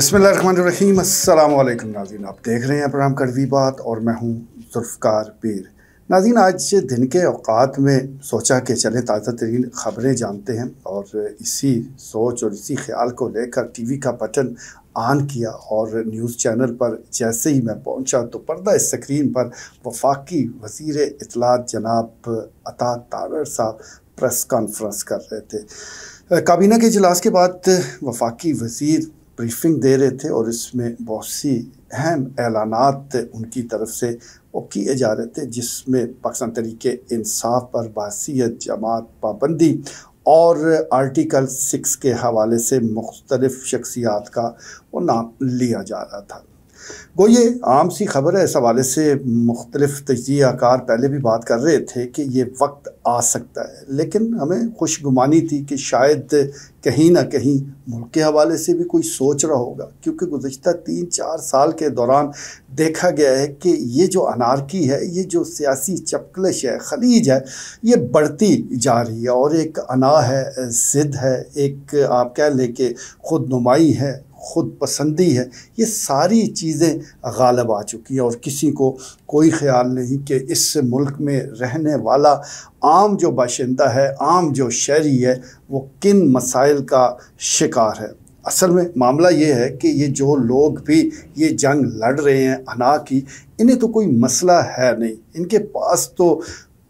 अस्सलाम अल्लाम नाजीन आप देख रहे हैं प्रोग्राम कड़वी बात और मैं हूँ जुल्फकार पीर नाजीन आज दिन के अवकात में सोचा कि चलें ताज़ा तरीन ख़बरें जानते हैं और इसी सोच और इसी ख्याल को लेकर टीवी का बटन ऑन किया और न्यूज़ चैनल पर जैसे ही मैं पहुंचा तो पर्दा स्क्रीन पर वफाकी वजीर अतलात जनाब अता तारर साहब प्रेस कॉन्फ्रेंस कर रहे थे काबीना के इजलास के बाद वफाकी वजीर ब्रीफिंग दे रहे थे और इसमें बहुत सी अहम ऐलानात उनकी तरफ से वो किए जा रहे थे जिसमें पाकिस्तान तरीके इंसाफ पर बासीत जमात पाबंदी और आर्टिकल सिक्स के हवाले से मुख्तलफ़ शख्सियात का वो नाम लिया जा रहा था गो ये आम सी खबर है इस हवाले से मुख्तलिफ तजियाकार पहले भी बात कर रहे थे कि ये वक्त आ सकता है लेकिन हमें खुशगुमानी थी कि शायद कहीं ना कहीं मुल्क के हवाले से भी कोई सोच रहा होगा क्योंकि गुज्त तीन चार साल के दौरान देखा गया है कि ये जो अनारकी है ये जो सियासी चपकलश है खलीज है ये बढ़ती जा रही है और एक अना है ज़िद है एक आप कह लें कि खुद नुमाई है खुद पसंदी है ये सारी चीज़ें गालब आ चुकी हैं और किसी को कोई ख्याल नहीं कि इस मुल्क में रहने वाला आम जो बाशिंदा है आम जो शहरी है वो किन मसाइल का शिकार है असल में मामला ये है कि ये जो लोग भी ये जंग लड़ रहे हैं अना की इन्हें तो कोई मसला है नहीं इनके पास तो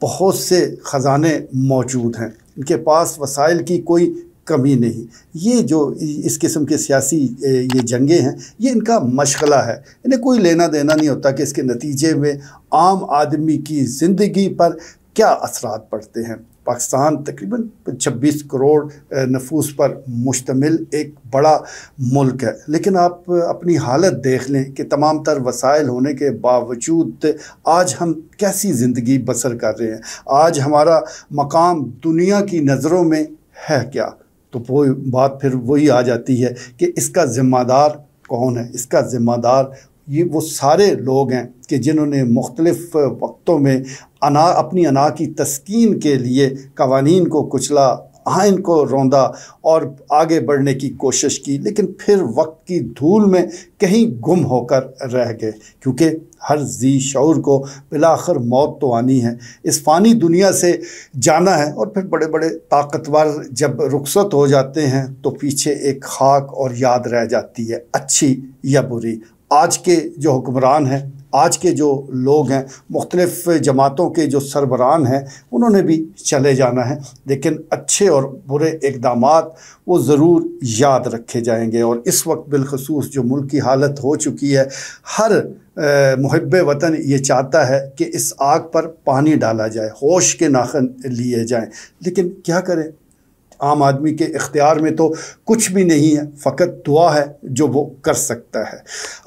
बहुत से ख़जाने मौजूद हैं इनके पास वसाइल की कोई कमी नहीं ये जो इस किस्म के सियासी ये जंगे हैं ये इनका मशगला है इन्हें कोई लेना देना नहीं होता कि इसके नतीजे में आम आदमी की ज़िंदगी पर क्या असरात पड़ते हैं पाकिस्तान तकरीबन 26 करोड़ नफूस पर मुश्तमिल एक बड़ा मुल्क है लेकिन आप अपनी हालत देख लें कि तमाम तर वसाइल होने के बावजूद आज हम कैसी ज़िंदगी बसर कर रहे हैं आज हमारा मकाम दुनिया की नज़रों में है क्या तो वो बात फिर वही आ जाती है कि इसका ज़िम्मेदार कौन है इसका ज़िम्मेदार ये वो सारे लोग हैं कि जिन्होंने मुख्तलफ़ वक्तों में अना अपनी अना की तस्कीन के लिए कवानीन को कुचला आयन को रौंदा और आगे बढ़ने की कोशिश की लेकिन फिर वक्त की धूल में कहीं गुम होकर रह गए क्योंकि हर जी शौर को बिलाखर मौत तो आनी है इस फ़ानी दुनिया से जाना है और फिर बड़े बड़े ताकतवर जब रुखसत हो जाते हैं तो पीछे एक खाक और याद रह जाती है अच्छी या बुरी आज के जो हुक्मरान हैं आज के जो लोग हैं मुख्तलिफ़ जमातों के जो सरबरान हैं उन्होंने भी चले जाना है लेकिन अच्छे और बुरे इकदाम वो ज़रूर याद रखे जाएंगे और इस वक्त बिलखसूस जो मुल्क की हालत हो चुकी है हर मुहब वतन ये चाहता है कि इस आग पर पानी डाला जाए होश के नाखन लिए जाएँ लेकिन क्या करें आम आदमी के इख्तियार में तो कुछ भी नहीं है फ़कत दुआ है जो वो कर सकता है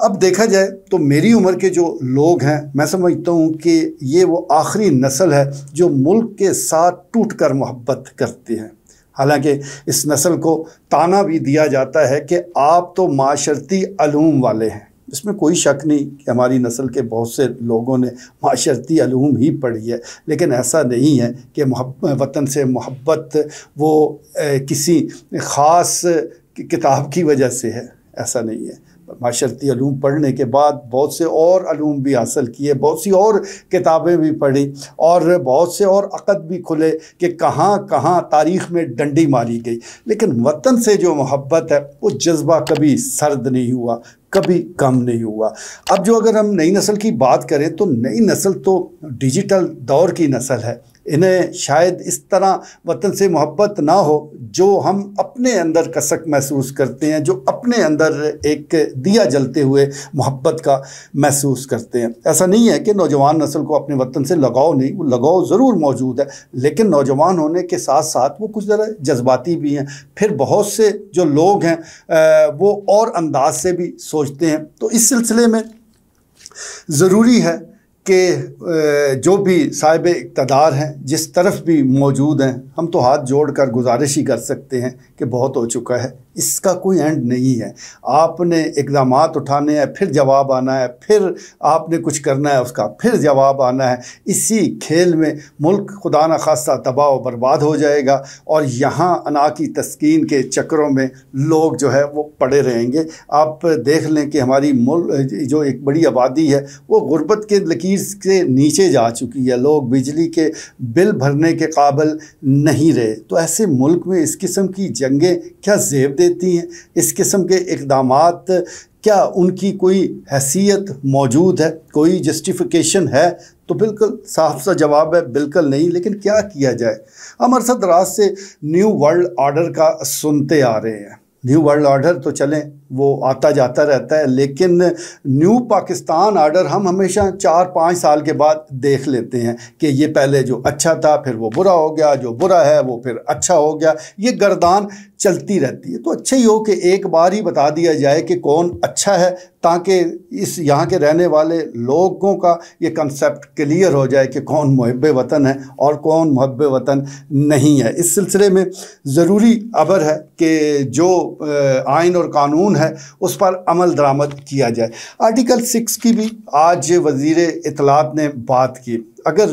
अब देखा जाए तो मेरी उम्र के जो लोग हैं मैं समझता हूँ कि ये वो आखिरी नस्ल है जो मुल्क के साथ टूट कर मोहब्बत करती हैं हालांकि इस नस्ल को ताना भी दिया जाता है कि आप तो माशरती अलूम वाले हैं इसमें कोई शक नहीं कि हमारी नस्ल के बहुत से लोगों ने माशरती आलूम ही पढ़ी है लेकिन ऐसा नहीं है कि वतन से मोहब्बत वो ए, किसी ख़ास किताब की वजह से है ऐसा नहीं है माशरती आलूम पढ़ने के बाद बहुत से और अलूम भी हासिल किए बहुत सी और किताबें भी पढ़ी और बहुत से और अक़द भी खुले कि कहाँ कहाँ तारीख़ में डंडी मारी गई लेकिन वतन से जो मोहब्बत है वो जज्बा कभी सर्द नहीं हुआ कभी कम नहीं हुआ अब जो अगर हम नई नस्ल की बात करें तो नई नस्ल तो डिजिटल दौर की नस्ल है इन्हें शायद इस तरह वतन से मोहब्बत ना हो जो हम अपने अंदर कसक महसूस करते हैं जो अपने अंदर एक दिया जलते हुए मोहब्बत का महसूस करते हैं ऐसा नहीं है कि नौजवान नस्ल को अपने वतन से लगाव नहीं वो लगाव ज़रूर मौजूद है लेकिन नौजवान होने के साथ साथ वो कुछ ज़रा जज्बाती भी हैं फिर बहुत से जो लोग हैं वो और अंदाज से भी सोचते हैं तो इस सिलसिले में ज़रूरी है कि जो भी साहिब इकतदार हैं जिस तरफ भी मौजूद हैं हम तो हाथ जोड़ कर गुजारिश ही कर सकते हैं कि बहुत हो चुका है इसका कोई एंड नहीं है आपने इकदाम उठाने हैं फिर जवाब आना है फिर आपने कुछ करना है उसका फिर जवाब आना है इसी खेल में मुल्क खुदा न खासा दबाव बर्बाद हो जाएगा और यहाँ अना की तस्किन के चक्करों में लोग जो है वो पड़े रहेंगे आप देख लें कि हमारी मुल्क जो एक बड़ी आबादी है वो गुर्बत के लकीर से नीचे जा चुकी है लोग बिजली के बिल भरने के काबिल नहीं रहे तो ऐसे मुल्क में इस किस्म की जंगें क्या जेब देती हैं इस किस्म के इकदाम क्या उनकी कोई हैसियत मौजूद है कोई जस्टिफिकेशन है तो बिल्कुल साफ सा जवाब है बिल्कुल नहीं लेकिन क्या किया जाए हम अरसद रात से न्यू वर्ल्ड आर्डर का सुनते आ रहे हैं न्यू वर्ल्ड आर्डर तो चलें वो आता जाता रहता है लेकिन न्यू पाकिस्तान आर्डर हम हमेशा चार पाँच साल के बाद देख लेते हैं कि ये पहले जो अच्छा था फिर वो बुरा हो गया जो बुरा है वो फिर अच्छा हो गया ये गर्दान चलती रहती है तो अच्छा ही हो कि एक बार ही बता दिया जाए कि कौन अच्छा है ताकि इस यहाँ के रहने वाले लोगों का ये कंसेप्ट क्लियर हो जाए कि कौन महब वतन है और कौन महब वतन नहीं है इस सिलसिले में ज़रूरी अबर है कि जो आइन और कानून है है उस पर अमल दरामद किया जाए आर्टिकल सिक्स की भी आज वजीर इतलात ने बात की अगर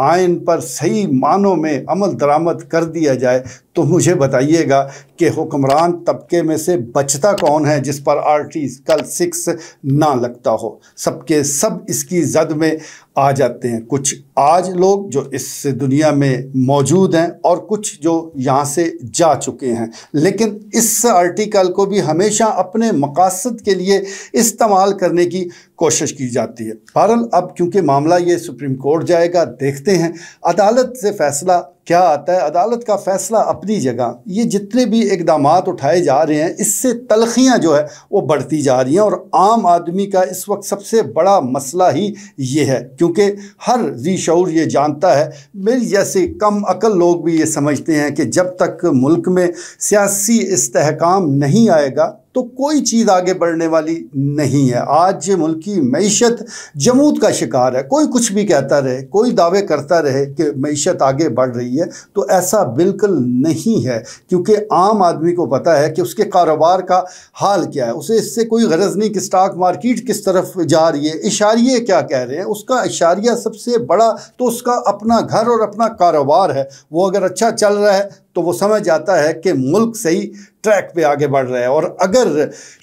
आयन पर सही मानों में अमल दरामद कर दिया जाए तो मुझे बताइएगा कि हुक्मरान तबके में से बचता कौन है जिस पर आर्टिकल सिक्स ना लगता हो सबके सब इसकी जद में आ जाते हैं कुछ आज लोग जो इस दुनिया में मौजूद हैं और कुछ जो यहाँ से जा चुके हैं लेकिन इस आर्टिकल को भी हमेशा अपने मकासद के लिए इस्तेमाल करने की कोशिश की जाती है बहरहाल अब क्योंकि मामला ये सुप्रीम कोर्ट जाएगा देखते हैं अदालत से फैसला क्या आता है अदालत का फ़ैसला अपनी जगह ये जितने भी इकदाम उठाए जा रहे हैं इससे तलखियाँ जो है वो बढ़ती जा रही हैं और आम आदमी का इस वक्त सबसे बड़ा मसला ही ये है क्योंकि हर जी शूर ये जानता है मेरी जैसे कम अकल लोग भी ये समझते हैं कि जब तक मुल्क में सियासी इस्तेकाम नहीं आएगा तो कोई चीज़ आगे बढ़ने वाली नहीं है आज ये मीशत जमूद का शिकार है कोई कुछ भी कहता रहे कोई दावे करता रहे कि मीशत आगे बढ़ रही है रही है तो ऐसा बिल्कुल नहीं है क्योंकि आम आदमी को पता है कि उसके कारोबार का हाल क्या है उसे इससे कोई गरज नहीं कि स्टॉक मार्केट किस तरफ जा रही है इशारे क्या कह रहे हैं उसका इशारिया सबसे बड़ा तो उसका अपना घर और अपना कारोबार है वो अगर अच्छा चल रहा है तो वो समझ जाता है कि मुल्क सही ट्रैक पे आगे बढ़ रहा है और अगर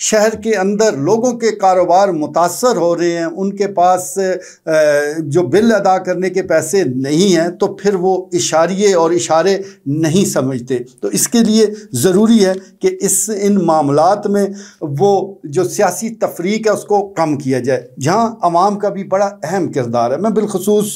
शहर के अंदर लोगों के कारोबार मुतासर हो रहे हैं उनके पास जो बिल अदा करने के पैसे नहीं हैं तो फिर वो इशारे और इशारे नहीं समझते तो इसके लिए ज़रूरी है कि इस इन मामलों में वो जो सियासी तफरीक है उसको कम किया जाए जहाँ आवाम का भी बड़ा अहम किरदार है मैं बिलखसूस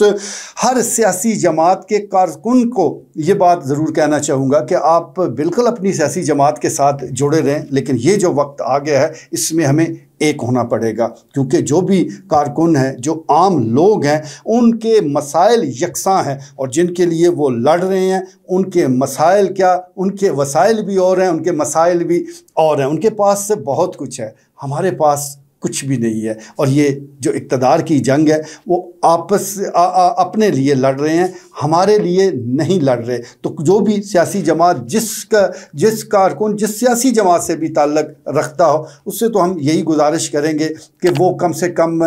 हर सियासी जमात के कारकुन को ये बात ज़रूर कहना चाहूँगा करूँगा कि आप बिल्कुल अपनी सियासी जमात के साथ जुड़े रहें लेकिन ये जो वक्त आ गया है इसमें हमें एक होना पड़ेगा क्योंकि जो भी कारकुन हैं जो आम लोग हैं उनके मसाइल यकसा हैं और जिनके लिए वो लड़ रहे हैं उनके मसाइल क्या उनके वसाइल भी और हैं उनके मसाइल भी और हैं उनके पास से बहुत कुछ है हमारे पास कुछ भी नहीं है और ये जो इकतदार की जंग है वो आपस आ, आ, अपने लिए लड़ रहे हैं हमारे लिए नहीं लड़ रहे तो जो भी सियासी जमात जिसका जिस कारकुन जिस सियासी जमात से भी ताल्लक रखता हो उससे तो हम यही गुजारिश करेंगे कि वो कम से कम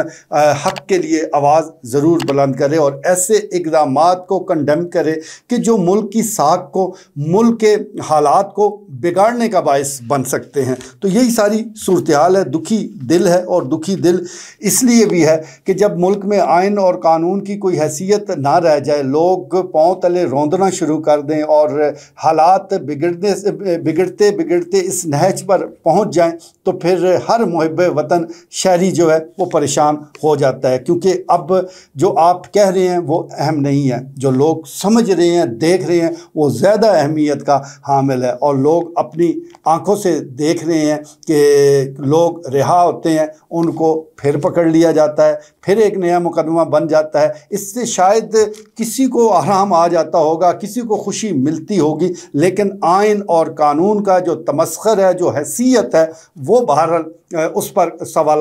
हक के लिए आवाज़ ज़रूर बुलंद करे और ऐसे इकदाम को कंडम करे कि जो मुल्क की साख को मुल्क के हालात को बिगाड़ने का बायस बन सकते हैं तो यही सारी सूरत हाल है दुखी दिल है और दुखी दिल इसलिए भी है कि जब मुल्क में आयन और कानून की कोई हैसियत ना रह जाए लोग पाँव तले रौंदना शुरू कर दें और हालात बिगड़ने से बिगड़ते बिगड़ते इस नहज पर पहुँच जाएँ तो फिर हर मुहब वतन शहरी जो है वो परेशान हो जाता है क्योंकि अब जो आप कह रहे हैं वो अहम नहीं है जो लोग समझ रहे हैं देख रहे हैं वो ज़्यादा अहमियत का हामिल है और लोग अपनी आंखों से देख रहे हैं कि लोग रिहा होते हैं उनको फिर पकड़ लिया जाता है फिर एक नया मुकदमा बन जाता है इससे शायद किसी को आराम आ जाता होगा किसी को खुशी मिलती होगी लेकिन आयन और कानून का जो तमस्कर है जो हैसियत है वो बहरहाल उस पर सवाल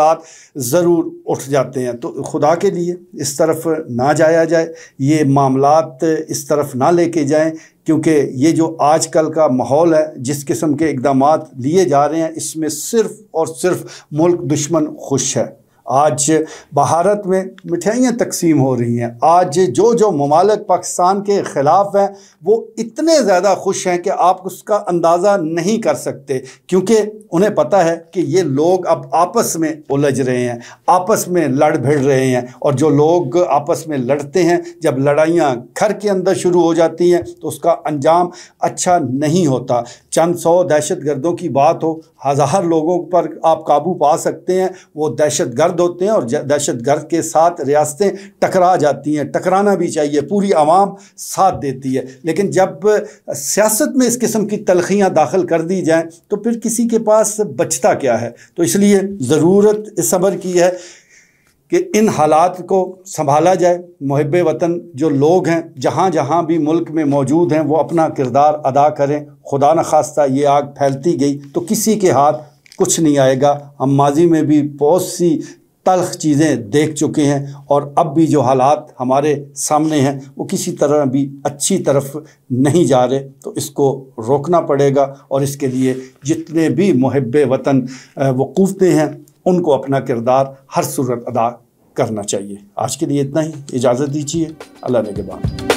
ज़रूर उठ जाते हैं तो खुदा के लिए इस तरफ ना जाया जाए ये मामलात इस तरफ ना लेके जाएं क्योंकि ये जो आजकल का माहौल है जिस किस्म के इकदाम लिए जा रहे हैं इसमें सिर्फ़ और सिर्फ मुल्क दुश्मन खुश है आज भारत में मिठाइयाँ तकसीम हो रही हैं आज जो जो ममालक पाकिस्तान के ख़िलाफ़ हैं वो इतने ज़्यादा खुश हैं कि आप उसका अंदाज़ा नहीं कर सकते क्योंकि उन्हें पता है कि ये लोग अब आपस में उलझ रहे हैं आपस में लड़ भिड़ रहे हैं और जो लोग आपस में लड़ते हैं जब लड़ाइयाँ घर के अंदर शुरू हो जाती हैं तो उसका अंजाम अच्छा नहीं होता चंद सौ दहशत गर्दों की बात हो हज़ार लोगों पर आप काबू पा सकते हैं वो दहशत गर्द दर्द होते हैं और दहशत गर्द के साथ रियासतें टकरा जाती हैं टकराना भी चाहिए पूरी आवाम साथ देती है लेकिन जब सियासत में इस किस्म की तलखियाँ दाखिल कर दी जाएँ तो फिर किसी के पास बचता क्या है तो इसलिए ज़रूरत इस सबर की है कि इन हालात को संभाला जाए महब वतन जो लोग हैं जहाँ जहाँ भी मुल्क में मौजूद हैं वो अपना किरदार अदा करें खुदा न खास्ता ये आग फैलती गई तो किसी के हाथ कुछ नहीं आएगा हम माजी में भी बहुत सी तलख चीज़ें देख चुके हैं और अब भी जो हालात हमारे सामने हैं वो किसी तरह भी अच्छी तरफ नहीं जा रहे तो इसको रोकना पड़ेगा और इसके लिए जितने भी महब वतन वकूफ़ते हैं उनको अपना किरदार हर सूरत अदा करना चाहिए आज के लिए इतना ही इजाज़त दीजिए अल्लाह ने के बाद